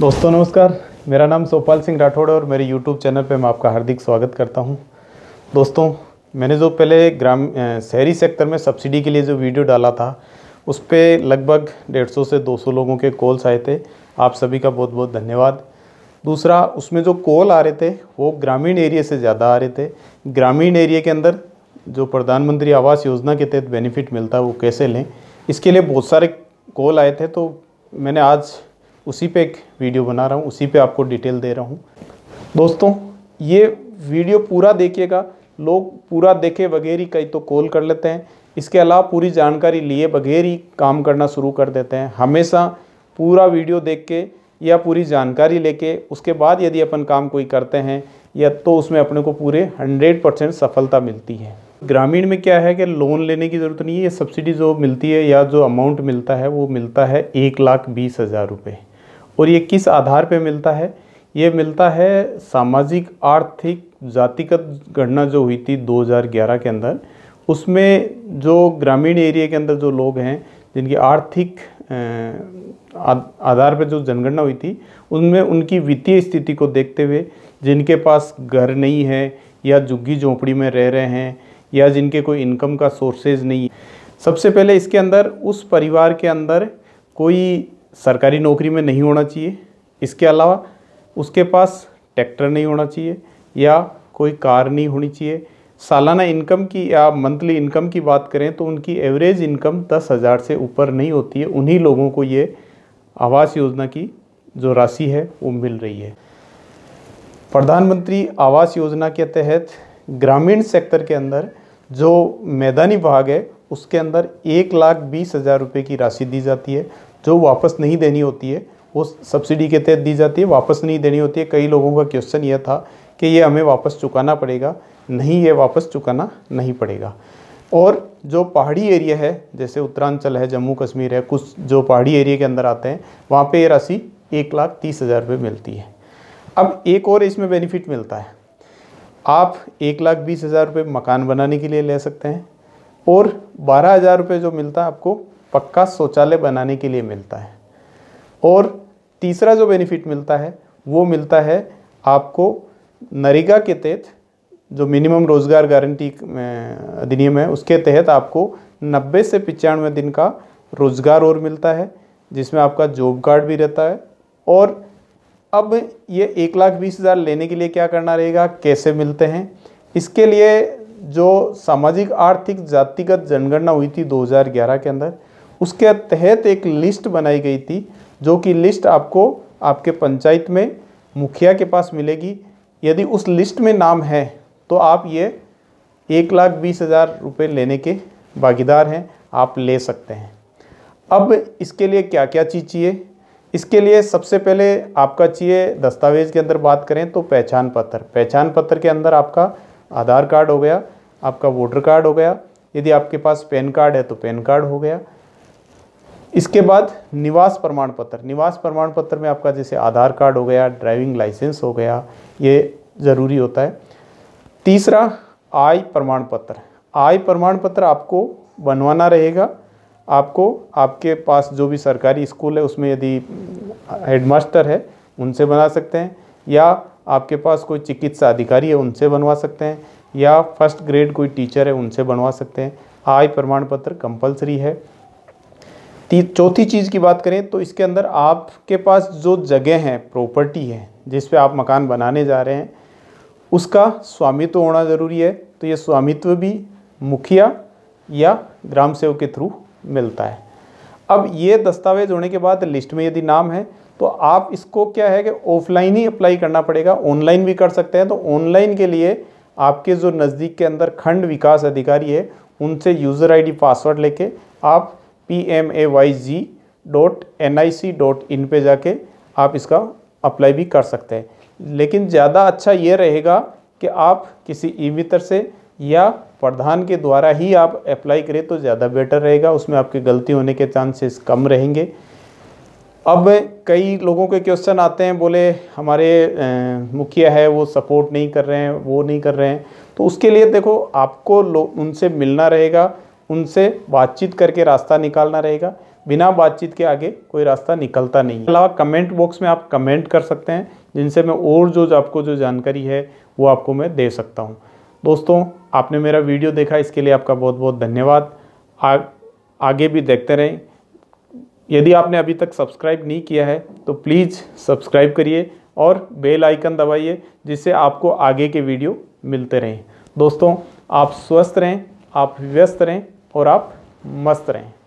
दोस्तों नमस्कार मेरा नाम सोपाल सिंह राठौड़ और मेरे यूट्यूब चैनल पे मैं आपका हार्दिक स्वागत करता हूं दोस्तों मैंने जो पहले ग्राम शहरी सेक्टर में सब्सिडी के लिए जो वीडियो डाला था उस पर लगभग डेढ़ सौ से दो सौ लोगों के कॉल्स आए थे आप सभी का बहुत बहुत धन्यवाद दूसरा उसमें जो कॉल आ रहे थे वो ग्रामीण एरिए से ज़्यादा आ रहे थे ग्रामीण एरिए के अंदर जो प्रधानमंत्री आवास योजना के तहत बेनिफिट मिलता है वो कैसे लें इसके लिए बहुत सारे कॉल आए थे तो मैंने आज उसी पे एक वीडियो बना रहा हूँ उसी पे आपको डिटेल दे रहा हूँ दोस्तों ये वीडियो पूरा देखिएगा लोग पूरा देखे बगैर ही कई तो कॉल कर लेते हैं इसके अलावा पूरी जानकारी लिए बगैर ही काम करना शुरू कर देते हैं हमेशा पूरा वीडियो देख के या पूरी जानकारी लेके उसके बाद यदि अपन काम कोई करते हैं या तो उसमें अपने को पूरे हंड्रेड परसेंट सफलता मिलती है ग्रामीण में क्या है कि लोन लेने की ज़रूरत नहीं है सब्सिडी जो मिलती है या जो अमाउंट मिलता है वो मिलता है एक लाख बीस हज़ार रुपये और ये किस आधार पे मिलता है ये मिलता है सामाजिक आर्थिक जातिगत गणना जो हुई थी 2011 के अंदर उसमें जो ग्रामीण एरिया के अंदर जो लोग हैं जिनकी आर्थिक आधार पर जो जनगणना हुई थी उनमें उनकी वित्तीय स्थिति को देखते हुए जिनके पास घर नहीं है या झुग्गी झोंपड़ी में रह रहे हैं या जिनके कोई इनकम का सोर्सेज नहीं सबसे पहले इसके अंदर उस परिवार के अंदर कोई सरकारी नौकरी में नहीं होना चाहिए इसके अलावा उसके पास ट्रैक्टर नहीं होना चाहिए या कोई कार नहीं होनी चाहिए सालाना इनकम की या मंथली इनकम की बात करें तो उनकी एवरेज इनकम दस हज़ार से ऊपर नहीं होती है उन्हीं लोगों को ये आवास योजना की जो राशि है वो मिल रही है प्रधानमंत्री आवास योजना के तहत ग्रामीण सेक्टर के अंदर जो मैदानी भाग है उसके अंदर एक लाख बीस हज़ार रुपये की राशि दी जाती है जो वापस नहीं देनी होती है वो सब्सिडी के तहत दी जाती है वापस नहीं देनी होती है कई लोगों का क्वेश्चन यह था कि ये हमें वापस चुकाना पड़ेगा नहीं ये वापस चुकाना नहीं पड़ेगा और जो पहाड़ी एरिया है जैसे उत्तरांचल है जम्मू कश्मीर है कुछ जो पहाड़ी एरिया के अंदर आते हैं वहाँ पे ये राशि एक लाख तीस हज़ार रुपये मिलती है अब एक और इसमें बेनिफिट मिलता है आप एक लाख बीस हज़ार रुपये मकान बनाने के लिए ले सकते हैं और बारह हज़ार रुपये जो मिलता है आपको पक्का शौचालय बनाने के लिए मिलता है और तीसरा जो बेनिफिट मिलता है वो मिलता है आपको नरेगा के तहत जो मिनिमम रोज़गार गारंटी अधिनियम है उसके तहत आपको 90 से पचानवे दिन का रोज़गार और मिलता है जिसमें आपका जॉब कार्ड भी रहता है और अब ये एक लाख बीस हज़ार लेने के लिए क्या करना रहेगा कैसे मिलते हैं इसके लिए जो सामाजिक आर्थिक जातिगत जनगणना हुई थी 2011 के अंदर उसके तहत एक लिस्ट बनाई गई थी जो कि लिस्ट आपको आपके पंचायत में मुखिया के पास मिलेगी यदि उस लिस्ट में नाम है तो आप ये एक लाख बीस हज़ार रुपये लेने के भागीदार हैं आप ले सकते हैं अब इसके लिए क्या क्या चीज़ चाहिए इसके लिए सबसे पहले आपका चाहिए दस्तावेज़ के अंदर बात करें तो पहचान पत्र पहचान पत्र के अंदर आपका आधार कार्ड हो गया आपका वोटर कार्ड हो गया यदि आपके पास पैन कार्ड है तो पैन कार्ड हो गया इसके बाद निवास प्रमाण पत्र निवास प्रमाण पत्र में आपका जैसे आधार कार्ड हो गया ड्राइविंग लाइसेंस हो गया ये ज़रूरी होता है तीसरा आय प्रमाण पत्र आय प्रमाण पत्र आपको बनवाना रहेगा आपको आपके पास जो भी सरकारी स्कूल है उसमें यदि हेडमास्टर है उनसे बना सकते हैं या आपके पास कोई चिकित्सा अधिकारी है उनसे बनवा सकते हैं या फर्स्ट ग्रेड कोई टीचर है उनसे बनवा सकते हैं आय प्रमाण पत्र कंपलसरी है चौथी चीज़ की बात करें तो इसके अंदर आपके पास जो जगह है प्रॉपर्टी है जिस पे आप मकान बनाने जा रहे हैं उसका स्वामित्व होना ज़रूरी है तो ये स्वामित्व भी मुखिया या ग्राम सेवक के थ्रू मिलता है अब ये दस्तावेज होने के बाद लिस्ट में यदि नाम है तो आप इसको क्या है कि ऑफलाइन ही अप्लाई करना पड़ेगा ऑनलाइन भी कर सकते हैं तो ऑनलाइन के लिए आपके जो नज़दीक के अंदर खंड विकास अधिकारी है उनसे यूज़र आईडी पासवर्ड लेके आप P M A Y G dot N I C dot in पर जाके आप इसका अप्लाई भी कर सकते हैं लेकिन ज़्यादा अच्छा ये रहेगा कि आप किसी ई मित्र से या प्रधान के द्वारा ही आप अप्लाई करें तो ज़्यादा बेटर रहेगा उसमें आपकी गलती होने के चांसेस कम रहेंगे अब कई लोगों के क्वेश्चन आते हैं बोले हमारे मुखिया है वो सपोर्ट नहीं कर रहे हैं वो नहीं कर रहे हैं तो उसके लिए देखो आपको उनसे मिलना रहेगा उनसे बातचीत करके रास्ता निकालना रहेगा बिना बातचीत के आगे कोई रास्ता निकलता नहीं है अलावा कमेंट बॉक्स में आप कमेंट कर सकते हैं जिनसे मैं और जो, जो आपको जो जानकारी है वो आपको मैं दे सकता हूँ दोस्तों आपने मेरा वीडियो देखा इसके लिए आपका बहुत बहुत धन्यवाद आ, आगे भी देखते रहें यदि आपने अभी तक सब्सक्राइब नहीं किया है तो प्लीज़ सब्सक्राइब करिए और बेल आइकन दबाइए जिससे आपको आगे के वीडियो मिलते रहें दोस्तों आप स्वस्थ रहें आप व्यस्त रहें और आप मस्त रहें